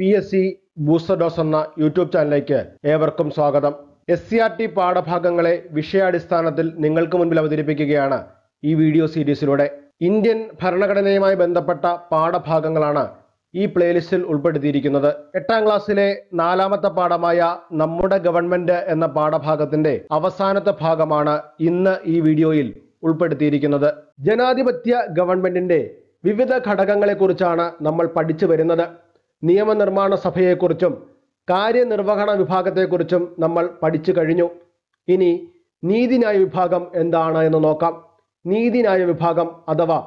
P S C booster dose എന്ന YouTube ചാനലിലേക്ക് ഏവർക്കും സ്വാഗതം എസ് സി ആർ ടി പാഠഭാഗങ്ങളെ വിഷയാടിസ്ഥാനത്തിൽ നിങ്ങൾക്ക് മുൻപിൽ അവതരിപ്പിക്കുകയാണ് ഈ വീഡിയോ സീരീസിലൂടെ ഇന്ത്യൻ ഭരണഘടനയുമായി ബന്ധപ്പെട്ട പാഠഭാഗങ്ങളാണ് ഈ പ്ലേലിസ്റ്റിൽ ഉൾപ്പെടുത്തിയിരിക്കുന്നത് എട്ടാം ക്ലാസ്സിലെ നാലാമത്തെ പാഠമായ നമ്മുടെ ഗവൺമെന്റ് എന്ന പാഠഭാഗത്തിന്റെ അവസാനത്തെ ഭാഗമാണ് ഇന്ന് ഈ വീഡിയോയിൽ ഉൾപ്പെടുത്തിയിരിക്കുന്നത് ജനാധിപത്യ ഗവൺമെന്റിന്റെ വിവിധ ഘടകങ്ങളെക്കുറിച്ചാണ് നമ്മൾ പഠിച്ചു വരുന്നത് നിയമനിർമ്മാണ സഭയെക്കുറിച്ചും കാര്യനിർവഹണ വിഭാഗത്തെക്കുറിച്ചും നമ്മൾ പഠിച്ചു കഴിഞ്ഞു ഇനി നീതിന്യായ വിഭാഗം എന്താണ് എന്ന് നോക്കാം നീതിന്യായ വിഭാഗം അഥവാ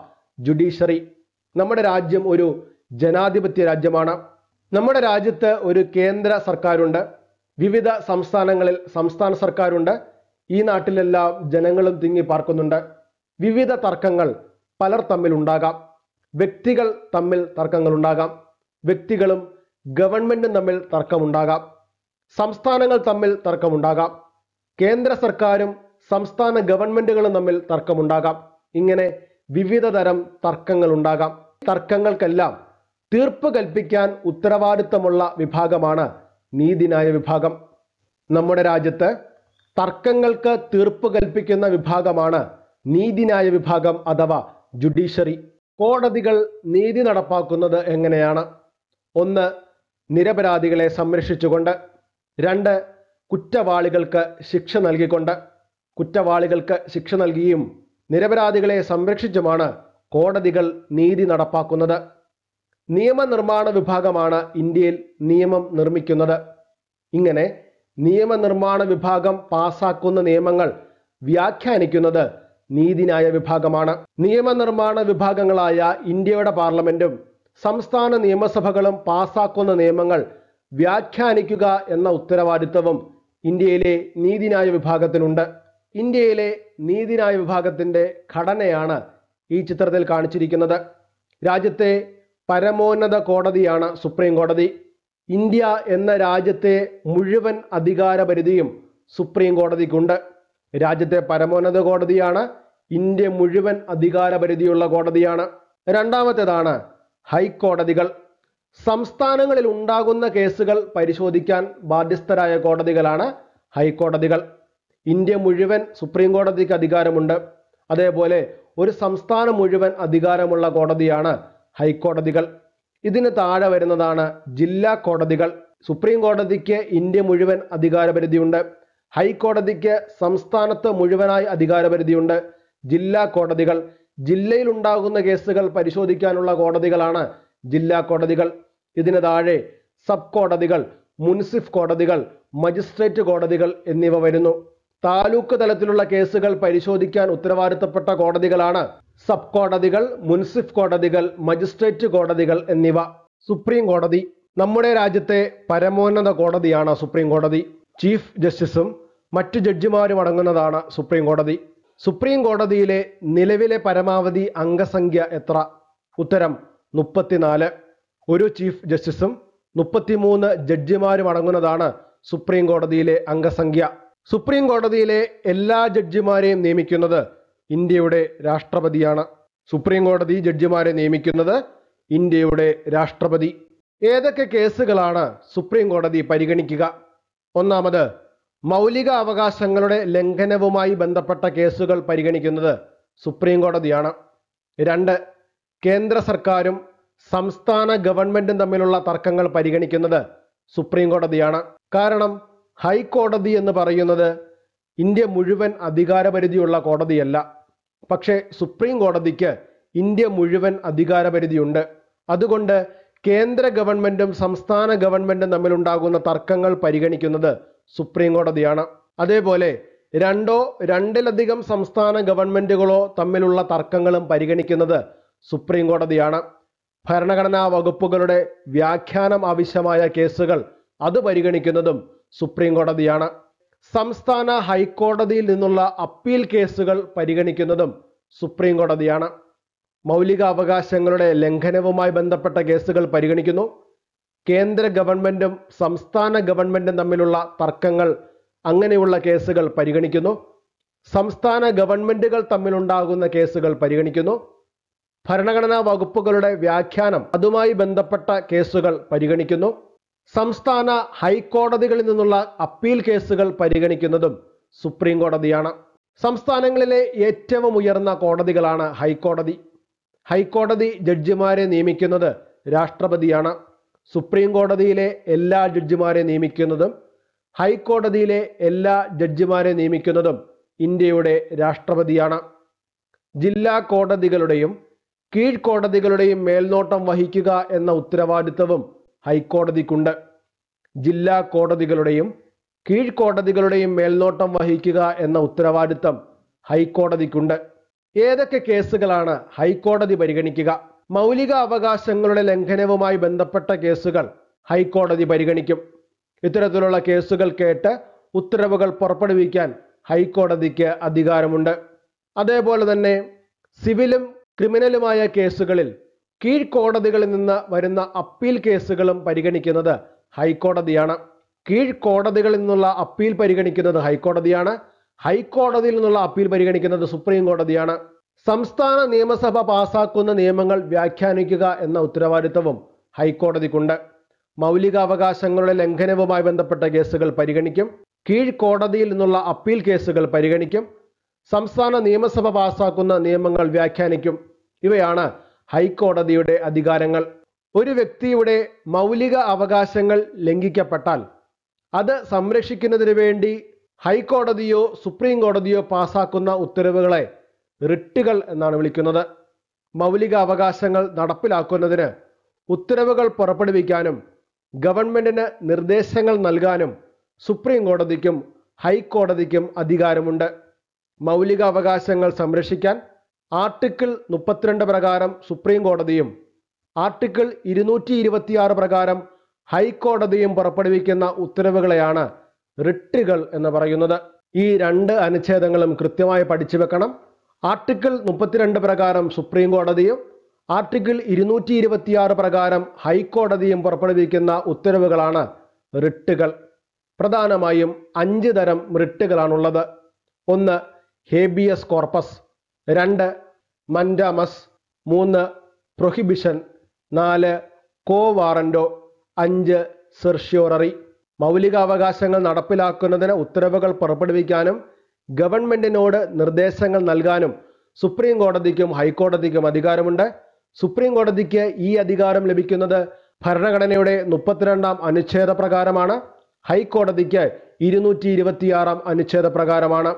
ജുഡീഷ്യറി നമ്മുടെ രാജ്യം ഒരു ജനാധിപത്യ രാജ്യമാണ് നമ്മുടെ രാജ്യത്ത് ഒരു കേന്ദ്ര സർക്കാരുണ്ട് വിവിധ സംസ്ഥാനങ്ങളിൽ സംസ്ഥാന സർക്കാരുണ്ട് ഈ നാട്ടിലെല്ലാം ജനങ്ങളും തിങ്ങി പാർക്കുന്നുണ്ട് വിവിധ തർക്കങ്ങൾ പലർ തമ്മിൽ ഉണ്ടാകാം വ്യക്തികൾ തമ്മിൽ തർക്കങ്ങൾ ഉണ്ടാകാം വ്യക്തികളും ഗവൺമെന്റും തമ്മിൽ തർക്കമുണ്ടാകാം സംസ്ഥാനങ്ങൾ തമ്മിൽ തർക്കമുണ്ടാകാം കേന്ദ്ര സർക്കാരും സംസ്ഥാന ഗവൺമെന്റുകളും തമ്മിൽ തർക്കമുണ്ടാകാം ഇങ്ങനെ വിവിധ തരം തർക്കങ്ങൾ ഉണ്ടാകാം തർക്കങ്ങൾക്കെല്ലാം തീർപ്പ് കൽപ്പിക്കാൻ ഉത്തരവാദിത്തമുള്ള വിഭാഗമാണ് നീതിന്യായ വിഭാഗം നമ്മുടെ രാജ്യത്ത് തർക്കങ്ങൾക്ക് തീർപ്പ് കൽപ്പിക്കുന്ന വിഭാഗമാണ് നീതിന്യായ വിഭാഗം അഥവാ ജുഡീഷ്യറി കോടതികൾ നീതി നടപ്പാക്കുന്നത് എങ്ങനെയാണ് ഒന്ന് നിരപരാധികളെ സംരക്ഷിച്ചുകൊണ്ട് രണ്ട് കുറ്റവാളികൾക്ക് ശിക്ഷ നൽകിക്കൊണ്ട് കുറ്റവാളികൾക്ക് ശിക്ഷ നൽകിയും നിരപരാധികളെ സംരക്ഷിച്ചുമാണ് കോടതികൾ നീതി നടപ്പാക്കുന്നത് നിയമനിർമ്മാണ വിഭാഗമാണ് ഇന്ത്യയിൽ നിയമം നിർമ്മിക്കുന്നത് ഇങ്ങനെ നിയമനിർമ്മാണ വിഭാഗം പാസാക്കുന്ന നിയമങ്ങൾ വ്യാഖ്യാനിക്കുന്നത് നീതിന്യായ വിഭാഗമാണ് നിയമനിർമ്മാണ വിഭാഗങ്ങളായ ഇന്ത്യയുടെ പാർലമെന്റും സംസ്ഥാന നിയമസഭകളും പാസാക്കുന്ന നിയമങ്ങൾ വ്യാഖ്യാനിക്കുക എന്ന ഉത്തരവാദിത്തവും ഇന്ത്യയിലെ നീതിന്യായ വിഭാഗത്തിനുണ്ട് ഇന്ത്യയിലെ നീതിന്യായ വിഭാഗത്തിൻ്റെ ഘടനയാണ് ഈ ചിത്രത്തിൽ കാണിച്ചിരിക്കുന്നത് രാജ്യത്തെ പരമോന്നത കോടതിയാണ് സുപ്രീം കോടതി ഇന്ത്യ എന്ന രാജ്യത്തെ മുഴുവൻ അധികാരപരിധിയും സുപ്രീം കോടതിക്കുണ്ട് രാജ്യത്തെ പരമോന്നത കോടതിയാണ് ഇന്ത്യ മുഴുവൻ അധികാരപരിധിയുള്ള കോടതിയാണ് രണ്ടാമത്തേതാണ് ഹൈക്കോടതികൾ സംസ്ഥാനങ്ങളിൽ ഉണ്ടാകുന്ന കേസുകൾ പരിശോധിക്കാൻ ബാധ്യസ്ഥരായ കോടതികളാണ് ഹൈക്കോടതികൾ ഇന്ത്യ മുഴുവൻ സുപ്രീം കോടതിക്ക് അധികാരമുണ്ട് അതേപോലെ ഒരു സംസ്ഥാനം മുഴുവൻ അധികാരമുള്ള കോടതിയാണ് ഹൈക്കോടതികൾ ഇതിന് താഴെ വരുന്നതാണ് ജില്ലാ കോടതികൾ സുപ്രീം കോടതിക്ക് ഇന്ത്യ മുഴുവൻ അധികാരപരിധിയുണ്ട് ഹൈക്കോടതിക്ക് സംസ്ഥാനത്ത് മുഴുവനായി അധികാരപരിധിയുണ്ട് ജില്ലാ കോടതികൾ ജില്ലയിൽ ഉണ്ടാകുന്ന കേസുകൾ പരിശോധിക്കാനുള്ള കോടതികളാണ് ജില്ലാ കോടതികൾ ഇതിന് താഴെ സബ് കോടതികൾ മുൻസിഫ് കോടതികൾ മജിസ്ട്രേറ്റ് കോടതികൾ എന്നിവ വരുന്നു താലൂക്ക് തലത്തിലുള്ള കേസുകൾ പരിശോധിക്കാൻ ഉത്തരവാദിത്തപ്പെട്ട കോടതികളാണ് സബ് കോടതികൾ മുൻസിഫ് കോടതികൾ മജിസ്ട്രേറ്റ് കോടതികൾ എന്നിവ സുപ്രീം കോടതി നമ്മുടെ രാജ്യത്തെ പരമോന്നത കോടതിയാണ് സുപ്രീം കോടതി ചീഫ് ജസ്റ്റിസും മറ്റ് ജഡ്ജിമാരും അടങ്ങുന്നതാണ് സുപ്രീം കോടതി സുപ്രീം കോടതിയിലെ നിലവിലെ പരമാവധി അംഗസംഖ്യ എത്ര ഉത്തരം മുപ്പത്തിനാല് ഒരു ചീഫ് ജസ്റ്റിസും മുപ്പത്തിമൂന്ന് ജഡ്ജിമാരും അടങ്ങുന്നതാണ് സുപ്രീം കോടതിയിലെ അംഗസംഖ്യ സുപ്രീം കോടതിയിലെ എല്ലാ ജഡ്ജിമാരെയും നിയമിക്കുന്നത് ഇന്ത്യയുടെ രാഷ്ട്രപതിയാണ് സുപ്രീം കോടതി ജഡ്ജിമാരെ നിയമിക്കുന്നത് ഇന്ത്യയുടെ രാഷ്ട്രപതി ഏതൊക്കെ കേസുകളാണ് സുപ്രീം കോടതി പരിഗണിക്കുക ഒന്നാമത് മൗലിക അവകാശങ്ങളുടെ ലംഘനവുമായി ബന്ധപ്പെട്ട കേസുകൾ പരിഗണിക്കുന്നത് സുപ്രീം കോടതിയാണ് രണ്ട് കേന്ദ്ര സർക്കാരും സംസ്ഥാന ഗവൺമെന്റും തമ്മിലുള്ള തർക്കങ്ങൾ പരിഗണിക്കുന്നത് സുപ്രീം കോടതിയാണ് കാരണം ഹൈക്കോടതി എന്ന് പറയുന്നത് ഇന്ത്യ മുഴുവൻ അധികാരപരിധിയുള്ള കോടതിയല്ല പക്ഷേ സുപ്രീം കോടതിക്ക് ഇന്ത്യ മുഴുവൻ അധികാരപരിധിയുണ്ട് അതുകൊണ്ട് കേന്ദ്ര ഗവൺമെന്റും സംസ്ഥാന ഗവൺമെന്റും തമ്മിലുണ്ടാകുന്ന തർക്കങ്ങൾ പരിഗണിക്കുന്നത് സുപ്രീം കോടതിയാണ് അതേപോലെ രണ്ടോ രണ്ടിലധികം സംസ്ഥാന ഗവൺമെന്റുകളോ തമ്മിലുള്ള തർക്കങ്ങളും പരിഗണിക്കുന്നത് സുപ്രീം കോടതിയാണ് ഭരണഘടനാ വകുപ്പുകളുടെ വ്യാഖ്യാനം ആവശ്യമായ കേസുകൾ അത് പരിഗണിക്കുന്നതും സുപ്രീം കോടതിയാണ് സംസ്ഥാന ഹൈക്കോടതിയിൽ നിന്നുള്ള അപ്പീൽ കേസുകൾ പരിഗണിക്കുന്നതും സുപ്രീം കോടതിയാണ് മൗലികാവകാശങ്ങളുടെ ലംഘനവുമായി ബന്ധപ്പെട്ട കേസുകൾ പരിഗണിക്കുന്നു കേന്ദ്ര ഗവൺമെൻറ്റും സംസ്ഥാന ഗവൺമെൻറ്റും തമ്മിലുള്ള തർക്കങ്ങൾ അങ്ങനെയുള്ള കേസുകൾ പരിഗണിക്കുന്നു സംസ്ഥാന ഗവൺമെൻറ്റുകൾ തമ്മിലുണ്ടാകുന്ന കേസുകൾ പരിഗണിക്കുന്നു ഭരണഘടനാ വകുപ്പുകളുടെ വ്യാഖ്യാനം അതുമായി ബന്ധപ്പെട്ട കേസുകൾ പരിഗണിക്കുന്നു സംസ്ഥാന ഹൈക്കോടതികളിൽ നിന്നുള്ള അപ്പീൽ കേസുകൾ പരിഗണിക്കുന്നതും സുപ്രീം കോടതിയാണ് സംസ്ഥാനങ്ങളിലെ ഏറ്റവും ഉയർന്ന കോടതികളാണ് ഹൈക്കോടതി ഹൈക്കോടതി ജഡ്ജിമാരെ നിയമിക്കുന്നത് രാഷ്ട്രപതിയാണ് സുപ്രീം കോടതിയിലെ എല്ലാ ജഡ്ജിമാരെ നിയമിക്കുന്നതും ഹൈക്കോടതിയിലെ എല്ലാ ജഡ്ജിമാരെ നിയമിക്കുന്നതും ഇന്ത്യയുടെ രാഷ്ട്രപതിയാണ് ജില്ലാ കോടതികളുടെയും കീഴ്ക്കോടതികളുടെയും മേൽനോട്ടം വഹിക്കുക എന്ന ഉത്തരവാദിത്തവും ഹൈക്കോടതിക്കുണ്ട് ജില്ലാ കോടതികളുടെയും കീഴ്ക്കോടതികളുടെയും മേൽനോട്ടം വഹിക്കുക എന്ന ഉത്തരവാദിത്തം ഹൈക്കോടതിക്കുണ്ട് ഏതൊക്കെ കേസുകളാണ് ഹൈക്കോടതി പരിഗണിക്കുക മൗലിക അവകാശങ്ങളുടെ ലംഘനവുമായി ബന്ധപ്പെട്ട കേസുകൾ ഹൈക്കോടതി പരിഗണിക്കും ഇത്തരത്തിലുള്ള കേസുകൾ കേട്ട് ഉത്തരവുകൾ പുറപ്പെടുവിക്കാൻ ഹൈക്കോടതിക്ക് അധികാരമുണ്ട് അതേപോലെ തന്നെ സിവിലും ക്രിമിനലുമായ കേസുകളിൽ കീഴ്ക്കോടതികളിൽ നിന്ന് വരുന്ന അപ്പീൽ കേസുകളും പരിഗണിക്കുന്നത് ഹൈക്കോടതിയാണ് കീഴ്ക്കോടതികളിൽ നിന്നുള്ള അപ്പീൽ പരിഗണിക്കുന്നത് ഹൈക്കോടതിയാണ് ഹൈക്കോടതിയിൽ നിന്നുള്ള അപ്പീൽ പരിഗണിക്കുന്നത് സുപ്രീം കോടതിയാണ് സംസ്ഥാന നിയമസഭ പാസാക്കുന്ന നിയമങ്ങൾ വ്യാഖ്യാനിക്കുക എന്ന ഉത്തരവാദിത്തവും ഹൈക്കോടതിക്കുണ്ട് മൗലികാവകാശങ്ങളുടെ ലംഘനവുമായി ബന്ധപ്പെട്ട കേസുകൾ പരിഗണിക്കും കീഴ്ക്കോടതിയിൽ നിന്നുള്ള അപ്പീൽ കേസുകൾ പരിഗണിക്കും സംസ്ഥാന നിയമസഭ പാസാക്കുന്ന നിയമങ്ങൾ വ്യാഖ്യാനിക്കും ഇവയാണ് ഹൈക്കോടതിയുടെ അധികാരങ്ങൾ ഒരു വ്യക്തിയുടെ മൗലിക അവകാശങ്ങൾ ലംഘിക്കപ്പെട്ടാൽ അത് സംരക്ഷിക്കുന്നതിന് വേണ്ടി ഹൈക്കോടതിയോ സുപ്രീം കോടതിയോ പാസാക്കുന്ന ഉത്തരവുകളെ റിട്ടുകൾ എന്നാണ് വിളിക്കുന്നത് മൗലിക അവകാശങ്ങൾ നടപ്പിലാക്കുന്നതിന് ഉത്തരവുകൾ പുറപ്പെടുവിക്കാനും ഗവൺമെന്റിന് നിർദ്ദേശങ്ങൾ നൽകാനും സുപ്രീം കോടതിക്കും ഹൈക്കോടതിക്കും അധികാരമുണ്ട് മൗലിക അവകാശങ്ങൾ സംരക്ഷിക്കാൻ ആർട്ടിക്കിൾ മുപ്പത്തിരണ്ട് പ്രകാരം സുപ്രീം കോടതിയും ആർട്ടിക്കിൾ ഇരുന്നൂറ്റി ഇരുപത്തിയാറ് പ്രകാരം ഹൈക്കോടതിയും പുറപ്പെടുവിക്കുന്ന ഉത്തരവുകളെയാണ് റിട്ടുകൾ എന്ന് പറയുന്നത് ഈ രണ്ട് അനുച്ഛേദങ്ങളും കൃത്യമായി പഠിച്ചു വെക്കണം ആർട്ടിക്കിൾ മുപ്പത്തിരണ്ട് പ്രകാരം സുപ്രീം കോടതിയും ആർട്ടിക്കിൾ ഇരുന്നൂറ്റി ഇരുപത്തിയാറ് പ്രകാരം ഹൈക്കോടതിയും പുറപ്പെടുവിക്കുന്ന ഉത്തരവുകളാണ് റിട്ടുകൾ പ്രധാനമായും അഞ്ച് തരം റിട്ടുകളാണുള്ളത് ഒന്ന് ഹേബിയസ് കോർപ്പസ് രണ്ട് മൻഡാമസ് മൂന്ന് പ്രൊഹിബിഷൻ നാല് കോ വാറൻഡോ അഞ്ച് സെർഷ്യോററി മൗലികാവകാശങ്ങൾ നടപ്പിലാക്കുന്നതിന് ഉത്തരവുകൾ പുറപ്പെടുവിക്കാനും ഗവൺമെന്റിനോട് നിർദ്ദേശങ്ങൾ നൽകാനും സുപ്രീം കോടതിക്കും ഹൈക്കോടതിക്കും അധികാരമുണ്ട് സുപ്രീം കോടതിക്ക് ഈ അധികാരം ലഭിക്കുന്നത് ഭരണഘടനയുടെ മുപ്പത്തിരണ്ടാം അനുച്ഛേദ പ്രകാരമാണ് ഹൈക്കോടതിക്ക് ഇരുന്നൂറ്റി ഇരുപത്തിയാറാം അനുച്ഛേദ പ്രകാരമാണ്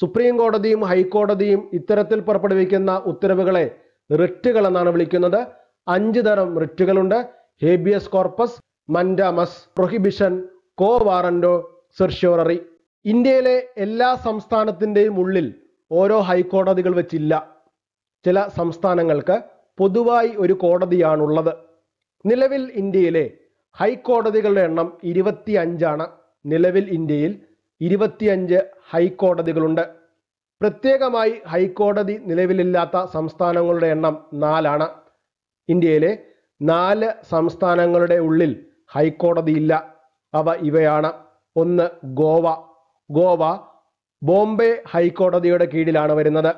സുപ്രീം കോടതിയും ഹൈക്കോടതിയും ഇത്തരത്തിൽ പുറപ്പെടുവിക്കുന്ന ഉത്തരവുകളെ റിട്ടുകൾ എന്നാണ് വിളിക്കുന്നത് അഞ്ച് തരം റിട്ടുകളുണ്ട് habeas corpus mandamus prohibition quo warranto certiorari ഇന്ത്യയിലെ എല്ലാ സംസ്ഥാനത്തിൻ്റെയും ഉള്ളിൽ ഓരോ ഹൈക്കോടതികൾ വെച്ചില്ല ചില സംസ്ഥാനങ്ങൾക്ക് പൊതുവായി ഒരു കോടതിയാണുള്ളത് നിലവിൽ ഇന്ത്യയിലെ ഹൈക്കോടതികളുടെ എണ്ണം ഇരുപത്തി അഞ്ചാണ് നിലവിൽ ഇന്ത്യയിൽ ഇരുപത്തിയഞ്ച് ഹൈക്കോടതികളുണ്ട് പ്രത്യേകമായി ഹൈക്കോടതി നിലവിലില്ലാത്ത സംസ്ഥാനങ്ങളുടെ എണ്ണം നാലാണ് ഇന്ത്യയിലെ നാല് സംസ്ഥാനങ്ങളുടെ ഉള്ളിൽ ഹൈക്കോടതിയില്ല അവ ഇവയാണ് ഒന്ന് ഗോവ ഗോവ ബോംബെ ഹൈക്കോടതിയുടെ കീഴിലാണ് വരുന്നത്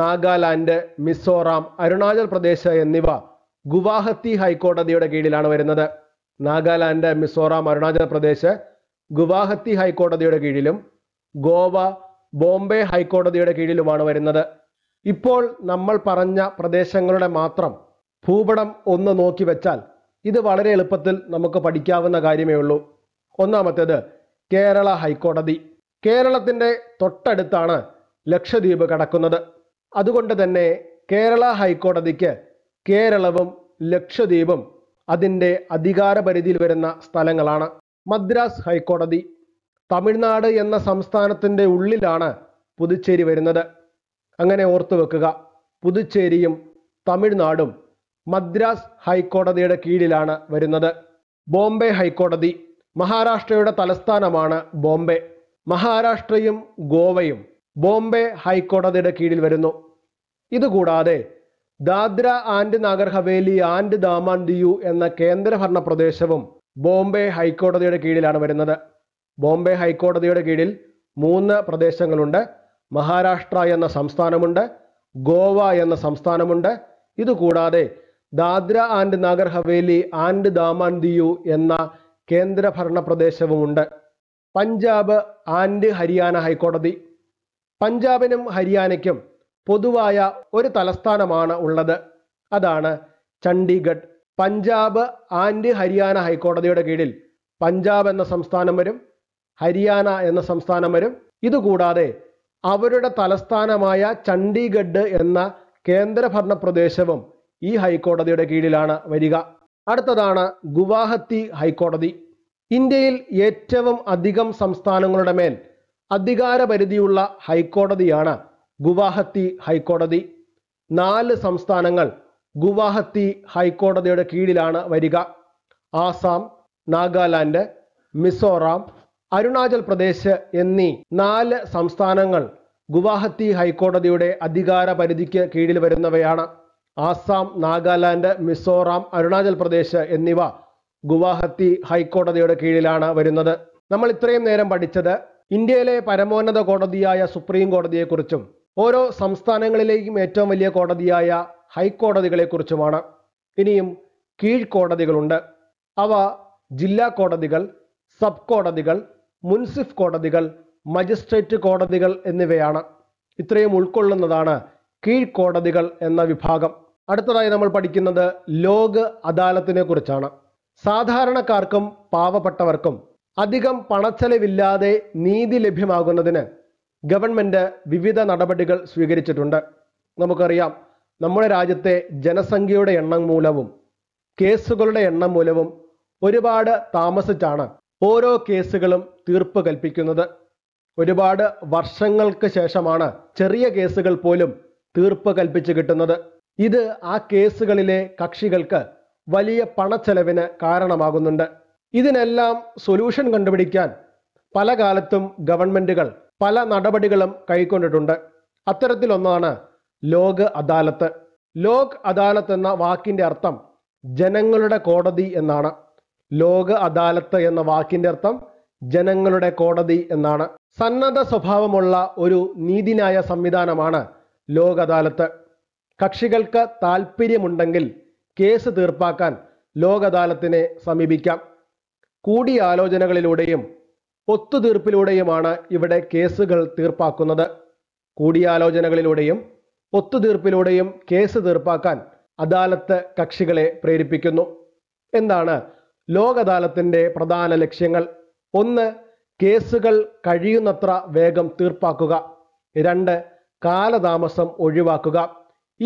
നാഗാലാൻഡ് മിസോറാം അരുണാചൽ പ്രദേശ് എന്നിവ ഗുവാഹത്തി ഹൈക്കോടതിയുടെ കീഴിലാണ് വരുന്നത് നാഗാലാൻഡ് മിസോറാം അരുണാചൽ പ്രദേശ് ഗുവാഹത്തി ഹൈക്കോടതിയുടെ കീഴിലും ഗോവ ബോംബെ ഹൈക്കോടതിയുടെ കീഴിലുമാണ് വരുന്നത് ഇപ്പോൾ നമ്മൾ പറഞ്ഞ പ്രദേശങ്ങളുടെ മാത്രം ഭൂപടം ഒന്ന് നോക്കി വെച്ചാൽ ഇത് വളരെ എളുപ്പത്തിൽ നമുക്ക് പഠിക്കാവുന്ന കാര്യമേ ഉള്ളൂ ഒന്നാമത്തേത് കേരള ഹൈക്കോടതി കേരളത്തിൻ്റെ തൊട്ടടുത്താണ് ലക്ഷദ്വീപ് കടക്കുന്നത് അതുകൊണ്ട് തന്നെ കേരള ഹൈക്കോടതിക്ക് കേരളവും ലക്ഷദ്വീപും അതിൻ്റെ അധികാരപരിധിയിൽ വരുന്ന സ്ഥലങ്ങളാണ് മദ്രാസ് ഹൈക്കോടതി തമിഴ്നാട് എന്ന സംസ്ഥാനത്തിൻ്റെ ഉള്ളിലാണ് പുതുച്ചേരി വരുന്നത് അങ്ങനെ ഓർത്തു വെക്കുക പുതുച്ചേരിയും തമിഴ്നാടും മദ്രാസ് ഹൈക്കോടതിയുടെ കീഴിലാണ് വരുന്നത് ബോംബെ ഹൈക്കോടതി മഹാരാഷ്ട്രയുടെ തലസ്ഥാനമാണ് ബോംബെ മഹാരാഷ്ട്രയും ഗോവയും ബോംബെ ഹൈക്കോടതിയുടെ കീഴിൽ വരുന്നു ഇതുകൂടാതെ ദാദ്ര ആൻഡ് നാഗർ ഹവേലി ആൻഡ് ദാമാൻ ദിയു എന്ന കേന്ദ്രഭരണ പ്രദേശവും ബോംബെ ഹൈക്കോടതിയുടെ കീഴിലാണ് വരുന്നത് ബോംബെ ഹൈക്കോടതിയുടെ കീഴിൽ മൂന്ന് പ്രദേശങ്ങളുണ്ട് മഹാരാഷ്ട്ര എന്ന സംസ്ഥാനമുണ്ട് ഗോവ എന്ന സംസ്ഥാനമുണ്ട് ഇതുകൂടാതെ ദാദ്ര ആൻഡ് നാഗർ ഹവേലി ആൻഡ് ദാമാൻ ദിയു എന്ന കേന്ദ്രഭരണ പ്രദേശവുമുണ്ട് പഞ്ചാബ് ആൻഡ് ഹരിയാന ഹൈക്കോടതി പഞ്ചാബിനും ഹരിയാനയ്ക്കും പൊതുവായ ഒരു തലസ്ഥാനമാണ് ഉള്ളത് അതാണ് ചണ്ഡീഗഡ് പഞ്ചാബ് ആൻഡ് ഹരിയാന ഹൈക്കോടതിയുടെ കീഴിൽ പഞ്ചാബ് എന്ന സംസ്ഥാനം വരും ഹരിയാന എന്ന സംസ്ഥാനം വരും ഇതുകൂടാതെ അവരുടെ തലസ്ഥാനമായ ചണ്ഡീഗഡ് എന്ന കേന്ദ്രഭരണ പ്രദേശവും ഈ ഹൈക്കോടതിയുടെ കീഴിലാണ് വരിക അടുത്തതാണ് ഗുവാഹത്തി ഹൈക്കോടതി ഇന്ത്യയിൽ ഏറ്റവും അധികം സംസ്ഥാനങ്ങളുടെ മേൽ അധികാരപരിധിയുള്ള ഹൈക്കോടതിയാണ് ഗുവാഹത്തി ഹൈക്കോടതി നാല് സംസ്ഥാനങ്ങൾ ഗുവാഹത്തി ഹൈക്കോടതിയുടെ കീഴിലാണ് വരിക ആസാം നാഗാലാൻഡ് മിസോറാം അരുണാചൽ പ്രദേശ് എന്നീ നാല് സംസ്ഥാനങ്ങൾ ഗുവാഹത്തി ഹൈക്കോടതിയുടെ അധികാര പരിധിക്ക് കീഴിൽ വരുന്നവയാണ് ആസാം നാഗാലാൻഡ് മിസോറാം അരുണാചൽ പ്രദേശ് എന്നിവ ഗുവാഹത്തി ഹൈക്കോടതിയുടെ കീഴിലാണ് വരുന്നത് നമ്മൾ ഇത്രയും നേരം പഠിച്ചത് ഇന്ത്യയിലെ പരമോന്നത കോടതിയായ സുപ്രീം കോടതിയെക്കുറിച്ചും ഓരോ സംസ്ഥാനങ്ങളിലേക്കും ഏറ്റവും വലിയ കോടതിയായ ഹൈക്കോടതികളെക്കുറിച്ചുമാണ് ഇനിയും കീഴ്ക്കോടതികളുണ്ട് അവ ജില്ലാ കോടതികൾ സബ് കോടതികൾ മുൻസിഫ് കോടതികൾ മജിസ്ട്രേറ്റ് കോടതികൾ എന്നിവയാണ് ഇത്രയും ഉൾക്കൊള്ളുന്നതാണ് കീഴ്ക്കോടതികൾ എന്ന വിഭാഗം അടുത്തതായി നമ്മൾ പഠിക്കുന്നത് ലോക് അദാലത്തിനെ കുറിച്ചാണ് സാധാരണക്കാർക്കും പാവപ്പെട്ടവർക്കും അധികം പണച്ചെലവില്ലാതെ നീതി ലഭ്യമാകുന്നതിന് ഗവൺമെൻറ് വിവിധ നടപടികൾ സ്വീകരിച്ചിട്ടുണ്ട് നമുക്കറിയാം നമ്മുടെ രാജ്യത്തെ ജനസംഖ്യയുടെ എണ്ണം മൂലവും കേസുകളുടെ എണ്ണം മൂലവും ഒരുപാട് താമസിച്ചാണ് ഓരോ കേസുകളും തീർപ്പ് കൽപ്പിക്കുന്നത് ഒരുപാട് വർഷങ്ങൾക്ക് ശേഷമാണ് ചെറിയ കേസുകൾ പോലും തീർപ്പ് കൽപ്പിച്ച് കിട്ടുന്നത് ഇത് ആ കേസുകളിലെ കക്ഷികൾക്ക് വലിയ പണച്ചെലവിന് കാരണമാകുന്നുണ്ട് ഇതിനെല്ലാം സൊല്യൂഷൻ കണ്ടുപിടിക്കാൻ പല കാലത്തും ഗവൺമെന്റുകൾ പല നടപടികളും കൈക്കൊണ്ടിട്ടുണ്ട് അത്തരത്തിലൊന്നാണ് ലോക് അദാലത്ത് ലോക് അദാലത്ത് എന്ന വാക്കിന്റെ അർത്ഥം ജനങ്ങളുടെ കോടതി എന്നാണ് ലോക് അദാലത്ത് എന്ന വാക്കിന്റെ അർത്ഥം ജനങ്ങളുടെ കോടതി എന്നാണ് സന്നദ്ധ സ്വഭാവമുള്ള ഒരു നീതിന്യായ സംവിധാനമാണ് ലോക് അദാലത്ത് കക്ഷികൾക്ക് താല്പര്യമുണ്ടെങ്കിൽ കേസ് തീർപ്പാക്കാൻ ലോക് അദാലത്തിനെ സമീപിക്കാം കൂടിയാലോചനകളിലൂടെയും ഒത്തുതീർപ്പിലൂടെയുമാണ് ഇവിടെ കേസുകൾ തീർപ്പാക്കുന്നത് കൂടിയാലോചനകളിലൂടെയും ഒത്തുതീർപ്പിലൂടെയും കേസ് തീർപ്പാക്കാൻ അദാലത്ത് കക്ഷികളെ പ്രേരിപ്പിക്കുന്നു എന്താണ് ലോക് അദാലത്തിൻ്റെ പ്രധാന ലക്ഷ്യങ്ങൾ ഒന്ന് കേസുകൾ കഴിയുന്നത്ര വേഗം തീർപ്പാക്കുക രണ്ട് കാലതാമസം ഒഴിവാക്കുക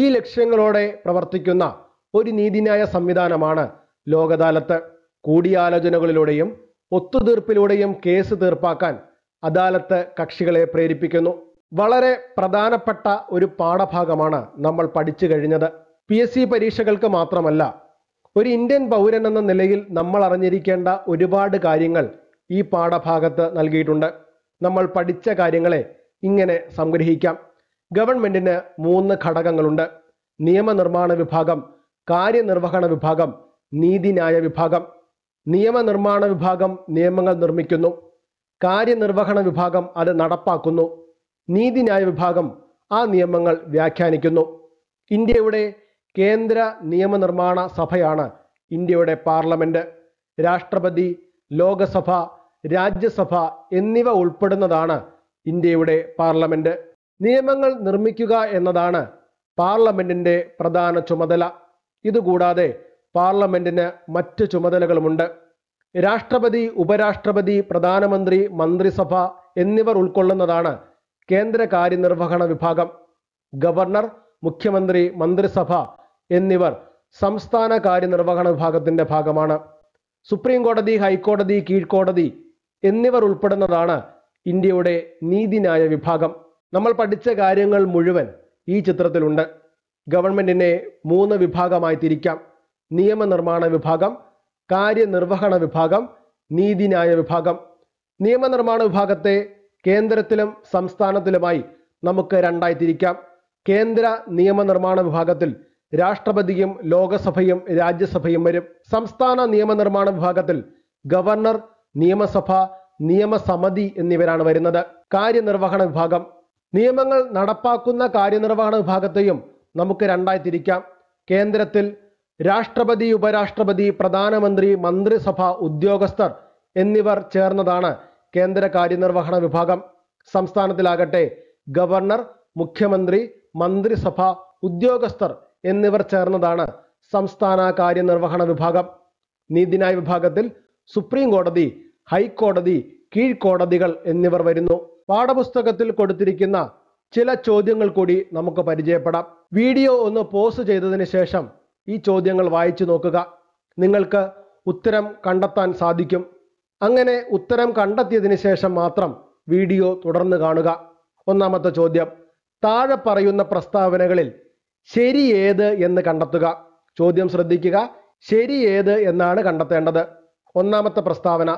ഈ ലക്ഷ്യങ്ങളോടെ പ്രവർത്തിക്കുന്ന ഒരു നീതിന്യായ സംവിധാനമാണ് ലോകദാലത്ത് കൂടിയാലോചനകളിലൂടെയും ഒത്തുതീർപ്പിലൂടെയും കേസ് തീർപ്പാക്കാൻ അദാലത്ത് കക്ഷികളെ പ്രേരിപ്പിക്കുന്നു വളരെ പ്രധാനപ്പെട്ട ഒരു പാഠഭാഗമാണ് നമ്മൾ പഠിച്ചു കഴിഞ്ഞത് പി എസ് സി പരീക്ഷകൾക്ക് മാത്രമല്ല ഒരു ഇന്ത്യൻ പൗരൻ എന്ന നിലയിൽ നമ്മൾ അറിഞ്ഞിരിക്കേണ്ട ഒരുപാട് കാര്യങ്ങൾ ഈ പാഠഭാഗത്ത് നൽകിയിട്ടുണ്ട് നമ്മൾ പഠിച്ച കാര്യങ്ങളെ ഇങ്ങനെ സംഗ്രഹിക്കാം ഗവൺമെന്റിന് മൂന്ന് ഘടകങ്ങളുണ്ട് നിയമനിർമ്മാണ വിഭാഗം കാര്യനിർവഹണ വിഭാഗം നീതിന്യായ വിഭാഗം നിയമനിർമ്മാണ വിഭാഗം നിയമങ്ങൾ നിർമ്മിക്കുന്നു കാര്യനിർവഹണ വിഭാഗം അത് നടപ്പാക്കുന്നു നീതിന്യായ വിഭാഗം ആ നിയമങ്ങൾ വ്യാഖ്യാനിക്കുന്നു ഇന്ത്യയുടെ കേന്ദ്ര നിയമനിർമ്മാണ സഭയാണ് ഇന്ത്യയുടെ പാർലമെൻറ്റ് രാഷ്ട്രപതി ലോകസഭ രാജ്യസഭ എന്നിവ ഉൾപ്പെടുന്നതാണ് ഇന്ത്യയുടെ പാർലമെൻറ്റ് നിയമങ്ങൾ നിർമ്മിക്കുക എന്നതാണ് പാർലമെൻറ്റിൻ്റെ പ്രധാന ചുമതല ഇതുകൂടാതെ പാർലമെന്റിന് മറ്റ് ചുമതലകളുമുണ്ട് രാഷ്ട്രപതി ഉപരാഷ്ട്രപതി പ്രധാനമന്ത്രി മന്ത്രിസഭ എന്നിവർ ഉൾക്കൊള്ളുന്നതാണ് കേന്ദ്ര കാര്യനിർവഹണ വിഭാഗം ഗവർണർ മുഖ്യമന്ത്രി മന്ത്രിസഭ എന്നിവർ സംസ്ഥാന കാര്യനിർവഹണ വിഭാഗത്തിന്റെ ഭാഗമാണ് സുപ്രീം കോടതി ഹൈക്കോടതി കീഴ്ക്കോടതി എന്നിവർ ഉൾപ്പെടുന്നതാണ് ഇന്ത്യയുടെ നീതിന്യായ വിഭാഗം നമ്മൾ പഠിച്ച കാര്യങ്ങൾ മുഴുവൻ ഈ ചിത്രത്തിലുണ്ട് ഗവൺമെന്റിനെ മൂന്ന് വിഭാഗമായി തിരിക്കാം നിയമനിർമ്മാണ വിഭാഗം കാര്യനിർവഹണ വിഭാഗം നീതിന്യായ വിഭാഗം നിയമനിർമ്മാണ വിഭാഗത്തെ കേന്ദ്രത്തിലും സംസ്ഥാനത്തിലുമായി നമുക്ക് രണ്ടായി തിരിക്കാം കേന്ദ്ര നിയമനിർമ്മാണ വിഭാഗത്തിൽ രാഷ്ട്രപതിയും ലോകസഭയും രാജ്യസഭയും വരും സംസ്ഥാന നിയമനിർമ്മാണ വിഭാഗത്തിൽ ഗവർണർ നിയമസഭ നിയമസമിതി എന്നിവരാണ് വരുന്നത് കാര്യനിർവഹണ വിഭാഗം നിയമങ്ങൾ നടപ്പാക്കുന്ന കാര്യനിർവഹണ വിഭാഗത്തെയും നമുക്ക് രണ്ടായി തിരിക്കാം കേന്ദ്രത്തിൽ രാഷ്ട്രപതി ഉപരാഷ്ട്രപതി പ്രധാനമന്ത്രി മന്ത്രിസഭ ഉദ്യോഗസ്ഥർ എന്നിവർ ചേർന്നതാണ് കേന്ദ്ര കാര്യനിർവഹണ വിഭാഗം സംസ്ഥാനത്തിലാകട്ടെ ഗവർണർ മുഖ്യമന്ത്രി മന്ത്രിസഭ ഉദ്യോഗസ്ഥർ എന്നിവർ ചേർന്നതാണ് സംസ്ഥാന കാര്യനിർവഹണ വിഭാഗം നീതിന്യായ വിഭാഗത്തിൽ സുപ്രീം കോടതി ഹൈക്കോടതി കീഴ്ക്കോടതികൾ എന്നിവർ വരുന്നു പാഠപുസ്തകത്തിൽ കൊടുത്തിരിക്കുന്ന ചില ചോദ്യങ്ങൾ കൂടി നമുക്ക് പരിചയപ്പെടാം വീഡിയോ ഒന്ന് പോസ് ചെയ്തതിന് ശേഷം ഈ ചോദ്യങ്ങൾ വായിച്ചു നോക്കുക നിങ്ങൾക്ക് ഉത്തരം കണ്ടെത്താൻ സാധിക്കും അങ്ങനെ ഉത്തരം കണ്ടെത്തിയതിന് ശേഷം മാത്രം വീഡിയോ തുടർന്ന് കാണുക ഒന്നാമത്തെ ചോദ്യം താഴെ പറയുന്ന പ്രസ്താവനകളിൽ ശരി ഏത് എന്ന് കണ്ടെത്തുക ചോദ്യം ശ്രദ്ധിക്കുക ശരി ഏത് എന്നാണ് കണ്ടെത്തേണ്ടത് ഒന്നാമത്തെ പ്രസ്താവന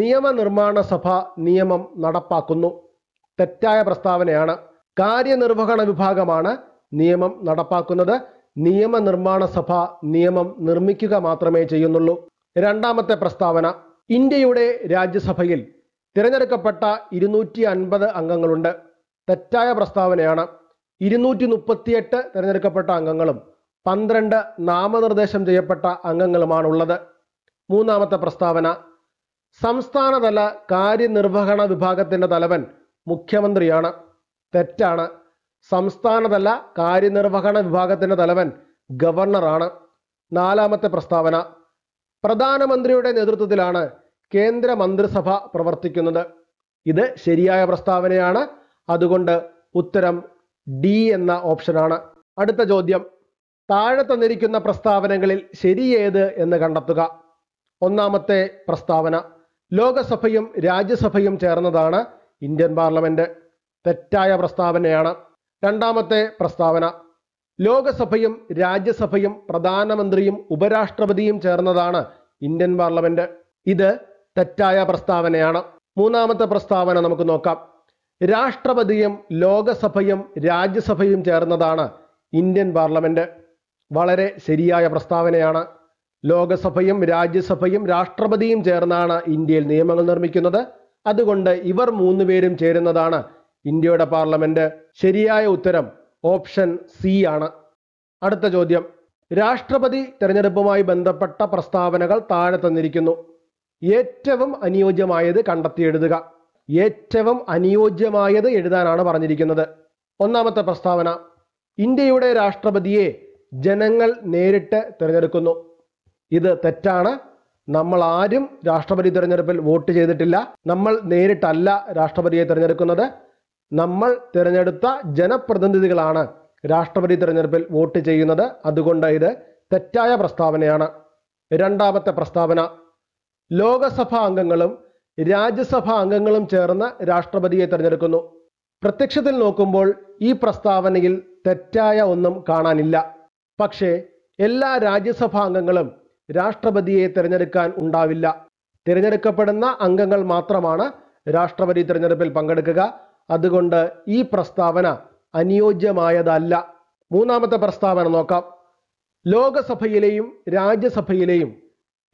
നിയമനിർമ്മാണ സഭ നിയമം നടപ്പാക്കുന്നു തെറ്റായ പ്രസ്താവനയാണ് കാര്യനിർവഹണ വിഭാഗമാണ് നിയമം നടപ്പാക്കുന്നത് നിയമനിർമ്മാണ സഭ നിയമം നിർമ്മിക്കുക മാത്രമേ ചെയ്യുന്നുള്ളൂ രണ്ടാമത്തെ പ്രസ്താവന ഇന്ത്യയുടെ രാജ്യസഭയിൽ തിരഞ്ഞെടുക്കപ്പെട്ട ഇരുന്നൂറ്റി അൻപത് അംഗങ്ങളുണ്ട് തെറ്റായ പ്രസ്താവനയാണ് ഇരുന്നൂറ്റി മുപ്പത്തിയെട്ട് തിരഞ്ഞെടുക്കപ്പെട്ട അംഗങ്ങളും പന്ത്രണ്ട് നാമനിർദ്ദേശം ചെയ്യപ്പെട്ട അംഗങ്ങളുമാണുള്ളത് മൂന്നാമത്തെ പ്രസ്താവന സംസ്ഥാനതല കാര്യനിർവഹണ വിഭാഗത്തിന്റെ തലവൻ മുഖ്യമന്ത്രിയാണ് തെറ്റാണ് സംസ്ഥാനതല കാര്യനിർവഹണ വിഭാഗത്തിൻ്റെ തലവൻ ഗവർണറാണ് നാലാമത്തെ പ്രസ്താവന പ്രധാനമന്ത്രിയുടെ നേതൃത്വത്തിലാണ് കേന്ദ്ര മന്ത്രിസഭ പ്രവർത്തിക്കുന്നത് ഇത് ശരിയായ പ്രസ്താവനയാണ് അതുകൊണ്ട് ഉത്തരം ഡി എന്ന ഓപ്ഷനാണ് അടുത്ത ചോദ്യം താഴെ തന്നിരിക്കുന്ന പ്രസ്താവനകളിൽ ശരിയേത് എന്ന് കണ്ടെത്തുക ഒന്നാമത്തെ പ്രസ്താവന ലോകസഭയും രാജ്യസഭയും ചേർന്നതാണ് ഇന്ത്യൻ പാർലമെന്റ് തെറ്റായ പ്രസ്താവനയാണ് രണ്ടാമത്തെ പ്രസ്താവന ലോകസഭയും രാജ്യസഭയും പ്രധാനമന്ത്രിയും ഉപരാഷ്ട്രപതിയും ചേർന്നതാണ് ഇന്ത്യൻ പാർലമെന്റ് ഇത് തെറ്റായ പ്രസ്താവനയാണ് മൂന്നാമത്തെ പ്രസ്താവന നമുക്ക് നോക്കാം രാഷ്ട്രപതിയും ലോകസഭയും രാജ്യസഭയും ചേർന്നതാണ് ഇന്ത്യൻ പാർലമെന്റ് വളരെ ശരിയായ പ്രസ്താവനയാണ് ലോകസഭയും രാജ്യസഭയും രാഷ്ട്രപതിയും ചേർന്നാണ് ഇന്ത്യയിൽ നിയമങ്ങൾ നിർമ്മിക്കുന്നത് അതുകൊണ്ട് ഇവർ മൂന്ന് പേരും ചേരുന്നതാണ് ഇന്ത്യയുടെ പാർലമെന്റ് ശരിയായ ഉത്തരം ഓപ്ഷൻ സി ആണ് അടുത്ത ചോദ്യം രാഷ്ട്രപതി തെരഞ്ഞെടുപ്പുമായി ബന്ധപ്പെട്ട പ്രസ്താവനകൾ താഴെ തന്നിരിക്കുന്നു ഏറ്റവും അനുയോജ്യമായത് കണ്ടെത്തി എഴുതുക ഏറ്റവും അനുയോജ്യമായത് എഴുതാനാണ് പറഞ്ഞിരിക്കുന്നത് ഒന്നാമത്തെ പ്രസ്താവന ഇന്ത്യയുടെ രാഷ്ട്രപതിയെ ജനങ്ങൾ നേരിട്ട് തിരഞ്ഞെടുക്കുന്നു ഇത് തെറ്റാണ് നമ്മൾ ആരും രാഷ്ട്രപതി തിരഞ്ഞെടുപ്പിൽ വോട്ട് ചെയ്തിട്ടില്ല നമ്മൾ നേരിട്ടല്ല രാഷ്ട്രപതിയെ തിരഞ്ഞെടുക്കുന്നത് നമ്മൾ തിരഞ്ഞെടുത്ത ജനപ്രതിനിധികളാണ് രാഷ്ട്രപതി തിരഞ്ഞെടുപ്പിൽ വോട്ട് ചെയ്യുന്നത് അതുകൊണ്ട് ഇത് തെറ്റായ പ്രസ്താവനയാണ് രണ്ടാമത്തെ പ്രസ്താവന ലോകസഭാ അംഗങ്ങളും രാജ്യസഭാ അംഗങ്ങളും ചേർന്ന് രാഷ്ട്രപതിയെ തിരഞ്ഞെടുക്കുന്നു പ്രത്യക്ഷത്തിൽ നോക്കുമ്പോൾ ഈ പ്രസ്താവനയിൽ തെറ്റായ ഒന്നും കാണാനില്ല പക്ഷേ എല്ലാ രാജ്യസഭാ അംഗങ്ങളും രാഷ്ട്രപതിയെ തിരഞ്ഞെടുക്കാൻ ഉണ്ടാവില്ല തിരഞ്ഞെടുക്കപ്പെടുന്ന അംഗങ്ങൾ മാത്രമാണ് രാഷ്ട്രപതി തിരഞ്ഞെടുപ്പിൽ പങ്കെടുക്കുക അതുകൊണ്ട് ഈ പ്രസ്താവന അനുയോജ്യമായതല്ല മൂന്നാമത്തെ പ്രസ്താവന നോക്കാം ലോകസഭയിലെയും രാജ്യസഭയിലെയും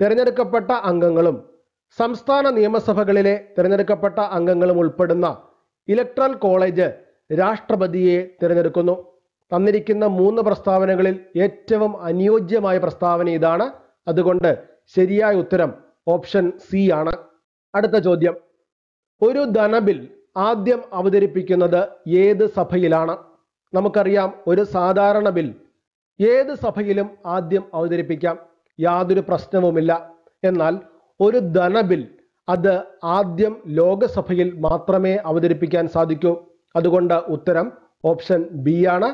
തിരഞ്ഞെടുക്കപ്പെട്ട അംഗങ്ങളും സംസ്ഥാന നിയമസഭകളിലെ തിരഞ്ഞെടുക്കപ്പെട്ട അംഗങ്ങളും ഉൾപ്പെടുന്ന ഇലക്ട്രൽ കോളേജ് രാഷ്ട്രപതിയെ തിരഞ്ഞെടുക്കുന്നു തന്നിരിക്കുന്ന മൂന്ന് പ്രസ്താവനകളിൽ ഏറ്റവും അനുയോജ്യമായ പ്രസ്താവന ഇതാണ് അതുകൊണ്ട് ശരിയായ ഉത്തരം ഓപ്ഷൻ സി ആണ് അടുത്ത ചോദ്യം ഒരു ധനബിൽ ആദ്യം അവതരിപ്പിക്കുന്നത് ഏത് സഭയിലാണ് നമുക്കറിയാം ഒരു സാധാരണ ബിൽ ഏത് സഭയിലും ആദ്യം അവതരിപ്പിക്കാം യാതൊരു പ്രശ്നവുമില്ല എന്നാൽ ഒരു ധനബിൽ അത് ആദ്യം ലോകസഭയിൽ മാത്രമേ അവതരിപ്പിക്കാൻ സാധിക്കൂ അതുകൊണ്ട് ഉത്തരം ഓപ്ഷൻ ബി ആണ്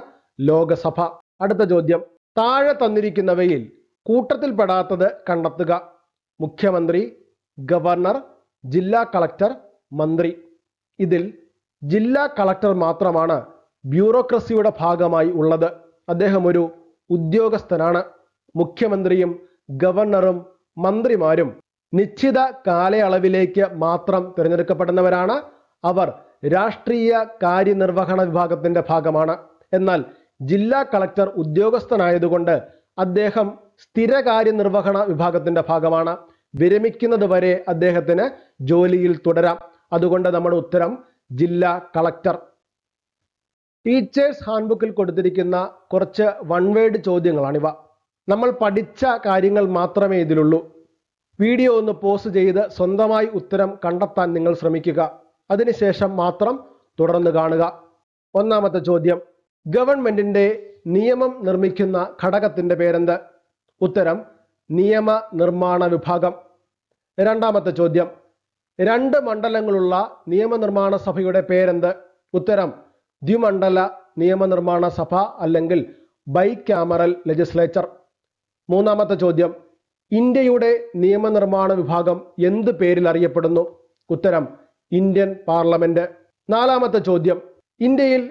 ലോകസഭ അടുത്ത ചോദ്യം താഴെ തന്നിരിക്കുന്നവയിൽ കൂട്ടത്തിൽപ്പെടാത്തത് കണ്ടെത്തുക മുഖ്യമന്ത്രി ഗവർണർ ജില്ലാ കളക്ടർ മന്ത്രി ഇതിൽ ജില്ലാ കളക്ടർ മാത്രമാണ് ബ്യൂറോക്രസിയുടെ ഭാഗമായി ഉള്ളത് അദ്ദേഹം ഒരു ഉദ്യോഗസ്ഥനാണ് മുഖ്യമന്ത്രിയും ഗവർണറും മന്ത്രിമാരും നിശ്ചിത കാലയളവിലേക്ക് മാത്രം തിരഞ്ഞെടുക്കപ്പെടുന്നവരാണ് അവർ രാഷ്ട്രീയ കാര്യനിർവഹണ വിഭാഗത്തിൻ്റെ ഭാഗമാണ് എന്നാൽ ജില്ലാ കളക്ടർ ഉദ്യോഗസ്ഥനായതുകൊണ്ട് അദ്ദേഹം സ്ഥിരകാര്യ നിർവഹണ വിഭാഗത്തിന്റെ ഭാഗമാണ് വിരമിക്കുന്നത് വരെ അദ്ദേഹത്തിന് ജോലിയിൽ തുടരാം അതുകൊണ്ട് നമ്മുടെ ഉത്തരം ജില്ലാ കളക്ടർ ടീച്ചേഴ്സ് ഹാൻഡ്ബുക്കിൽ കൊടുത്തിരിക്കുന്ന കുറച്ച് വൺ വേഡ് ചോദ്യങ്ങളാണിവ നമ്മൾ പഠിച്ച കാര്യങ്ങൾ മാത്രമേ ഇതിലുള്ളൂ വീഡിയോ ഒന്ന് പോസ്റ്റ് ചെയ്ത് സ്വന്തമായി ഉത്തരം കണ്ടെത്താൻ നിങ്ങൾ ശ്രമിക്കുക അതിനുശേഷം മാത്രം തുടർന്ന് കാണുക ഒന്നാമത്തെ ചോദ്യം ഗവൺമെന്റിന്റെ നിയമം നിർമ്മിക്കുന്ന ഘടകത്തിന്റെ പേരെന്ത് ഉത്തരം നിയമ നിർമ്മാണ വിഭാഗം രണ്ടാമത്തെ ചോദ്യം രണ്ട് മണ്ഡലങ്ങളുള്ള നിയമനിർമ്മാണ സഭയുടെ പേരെന്ത് ഉത്തരം ദ്വിമണ്ഡല നിയമനിർമ്മാണ സഭ അല്ലെങ്കിൽ ബൈക്യാമറൽ ലെജിസ്ലേച്ചർ മൂന്നാമത്തെ ചോദ്യം ഇന്ത്യയുടെ നിയമനിർമ്മാണ വിഭാഗം എന്ത് പേരിൽ അറിയപ്പെടുന്നു ഉത്തരം ഇന്ത്യൻ പാർലമെന്റ് നാലാമത്തെ ചോദ്യം ഇന്ത്യയിൽ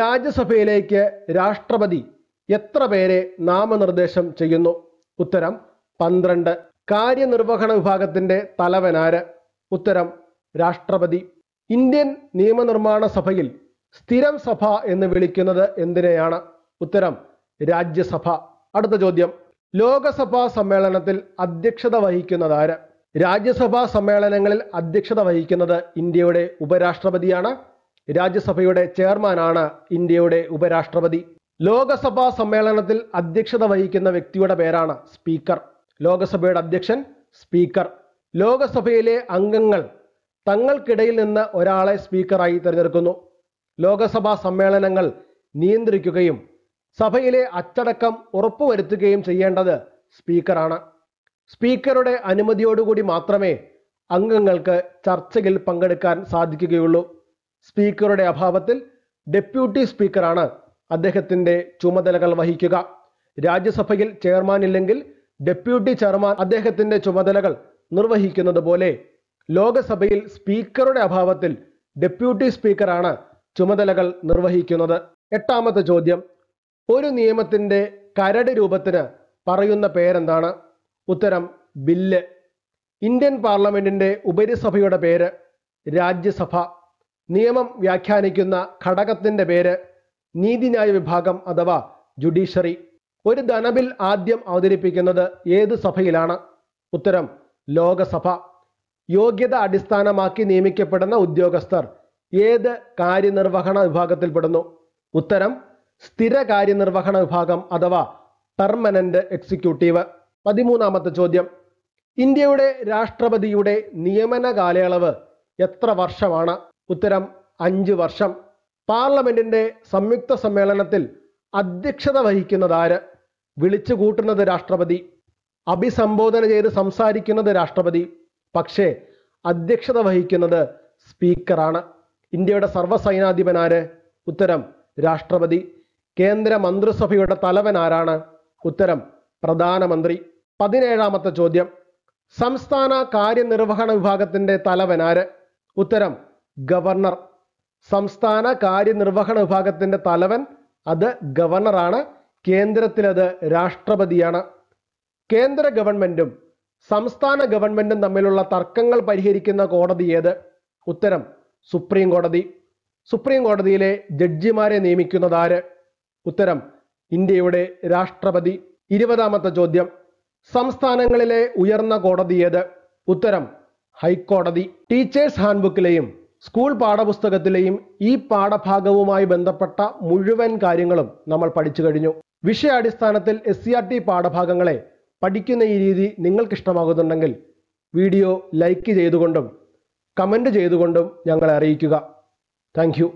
രാജ്യസഭയിലേക്ക് രാഷ്ട്രപതി എത്ര പേരെ നാമനിർദ്ദേശം ചെയ്യുന്നു ഉത്തരം പന്ത്രണ്ട് കാര്യനിർവഹണ വിഭാഗത്തിന്റെ തലവനാര് ഉത്തരം രാഷ്ട്രപതി ഇന്ത്യൻ നിയമനിർമ്മാണ സഭയിൽ സ്ഥിരം സഭ എന്ന് വിളിക്കുന്നത് എന്തിനെയാണ് ഉത്തരം രാജ്യസഭ അടുത്ത ചോദ്യം ലോകസഭാ സമ്മേളനത്തിൽ അധ്യക്ഷത വഹിക്കുന്നത് ആര് രാജ്യസഭാ സമ്മേളനങ്ങളിൽ അധ്യക്ഷത വഹിക്കുന്നത് ഇന്ത്യയുടെ ഉപരാഷ്ട്രപതിയാണ് രാജ്യസഭയുടെ ചെയർമാനാണ് ഇന്ത്യയുടെ ഉപരാഷ്ട്രപതി ലോകസഭാ സമ്മേളനത്തിൽ അധ്യക്ഷത വഹിക്കുന്ന വ്യക്തിയുടെ പേരാണ് സ്പീക്കർ ലോകസഭയുടെ അധ്യക്ഷൻ സ്പീക്കർ ലോകസഭയിലെ അംഗങ്ങൾ തങ്ങൾക്കിടയിൽ നിന്ന് ഒരാളെ സ്പീക്കറായി തിരഞ്ഞെടുക്കുന്നു ലോകസഭാ സമ്മേളനങ്ങൾ നിയന്ത്രിക്കുകയും സഭയിലെ അച്ചടക്കം ഉറപ്പുവരുത്തുകയും ചെയ്യേണ്ടത് സ്പീക്കറാണ് സ്പീക്കറുടെ അനുമതിയോടുകൂടി മാത്രമേ അംഗങ്ങൾക്ക് ചർച്ചയിൽ പങ്കെടുക്കാൻ സാധിക്കുകയുള്ളൂ സ്പീക്കറുടെ അഭാവത്തിൽ ഡെപ്യൂട്ടി സ്പീക്കറാണ് അദ്ദേഹത്തിന്റെ ചുമതലകൾ വഹിക്കുക രാജ്യസഭയിൽ ചെയർമാൻ ഇല്ലെങ്കിൽ ഡെപ്യൂട്ടി ചെയർമാൻ അദ്ദേഹത്തിന്റെ ചുമതലകൾ നിർവഹിക്കുന്നത് പോലെ ലോകസഭയിൽ സ്പീക്കറുടെ അഭാവത്തിൽ ഡെപ്യൂട്ടി സ്പീക്കറാണ് ചുമതലകൾ നിർവഹിക്കുന്നത് എട്ടാമത്തെ ചോദ്യം ഒരു നിയമത്തിന്റെ കരട് രൂപത്തിന് പറയുന്ന പേരെന്താണ് ഉത്തരം ബില്ല് ഇന്ത്യൻ പാർലമെന്റിന്റെ ഉപരിസഭയുടെ പേര് രാജ്യസഭ നിയമം വ്യാഖ്യാനിക്കുന്ന ഘടകത്തിന്റെ പേര് നീതിന്യായ വിഭാഗം അഥവാ ജുഡീഷ്യറി ഒരു ധനബിൽ ആദ്യം അവതരിപ്പിക്കുന്നത് ഏത് സഭയിലാണ് ഉത്തരം ലോകസഭ യോഗ്യത അടിസ്ഥാനമാക്കി നിയമിക്കപ്പെടുന്ന ഉദ്യോഗസ്ഥർ ഏത് കാര്യനിർവഹണ വിഭാഗത്തിൽപ്പെടുന്നു ഉത്തരം സ്ഥിര കാര്യനിർവഹണ വിഭാഗം അഥവാ പെർമനന്റ് എക്സിക്യൂട്ടീവ് പതിമൂന്നാമത്തെ ചോദ്യം ഇന്ത്യയുടെ രാഷ്ട്രപതിയുടെ നിയമന കാലയളവ് എത്ര വർഷമാണ് ഉത്തരം അഞ്ച് വർഷം പാർലമെന്റിന്റെ സംയുക്ത സമ്മേളനത്തിൽ അധ്യക്ഷത വഹിക്കുന്നതാര് വിളിച്ചു കൂട്ടുന്നത് രാഷ്ട്രപതി അഭിസംബോധന ചെയ്ത് സംസാരിക്കുന്നത് രാഷ്ട്രപതി പക്ഷേ അധ്യക്ഷത വഹിക്കുന്നത് സ്പീക്കറാണ് ഇന്ത്യയുടെ സർവ്വസൈനാധിപനാര് ഉത്തരം രാഷ്ട്രപതി കേന്ദ്ര മന്ത്രിസഭയുടെ തലവൻ ആരാണ് ഉത്തരം പ്രധാനമന്ത്രി പതിനേഴാമത്തെ ചോദ്യം സംസ്ഥാന കാര്യനിർവഹണ വിഭാഗത്തിന്റെ തലവൻ ആര് ഉത്തരം ഗവർണർ സംസ്ഥാന കാര്യനിർവഹണ വിഭാഗത്തിൻ്റെ തലവൻ അത് ഗവർണറാണ് കേന്ദ്രത്തിലത് രാഷ്ട്രപതിയാണ് കേന്ദ്ര ഗവൺമെൻറ്റും സംസ്ഥാന ഗവൺമെൻറ്റും തമ്മിലുള്ള തർക്കങ്ങൾ പരിഹരിക്കുന്ന കോടതി ഏത് ഉത്തരം സുപ്രീം കോടതി സുപ്രീം കോടതിയിലെ ജഡ്ജിമാരെ ആര് ഉത്തരം ഇന്ത്യയുടെ രാഷ്ട്രപതി ഇരുപതാമത്തെ ചോദ്യം സംസ്ഥാനങ്ങളിലെ ഉയർന്ന കോടതി ഏത് ഉത്തരം ഹൈക്കോടതി ടീച്ചേഴ്സ് ഹാൻഡ്ബുക്കിലെയും സ്കൂൾ പാഠപുസ്തകത്തിലെയും ഈ പാഠഭാഗവുമായി ബന്ധപ്പെട്ട മുഴുവൻ കാര്യങ്ങളും നമ്മൾ പഠിച്ചു കഴിഞ്ഞു വിഷയാടിസ്ഥാനത്തിൽ എസ് സി ആർ ടി പാഠഭാഗങ്ങളെ പഠിക്കുന്ന ഈ രീതി നിങ്ങൾക്കിഷ്ടമാകുന്നുണ്ടെങ്കിൽ വീഡിയോ ലൈക്ക് ചെയ്തുകൊണ്ടും കമൻറ്റ് ചെയ്തുകൊണ്ടും ഞങ്ങളെ അറിയിക്കുക താങ്ക്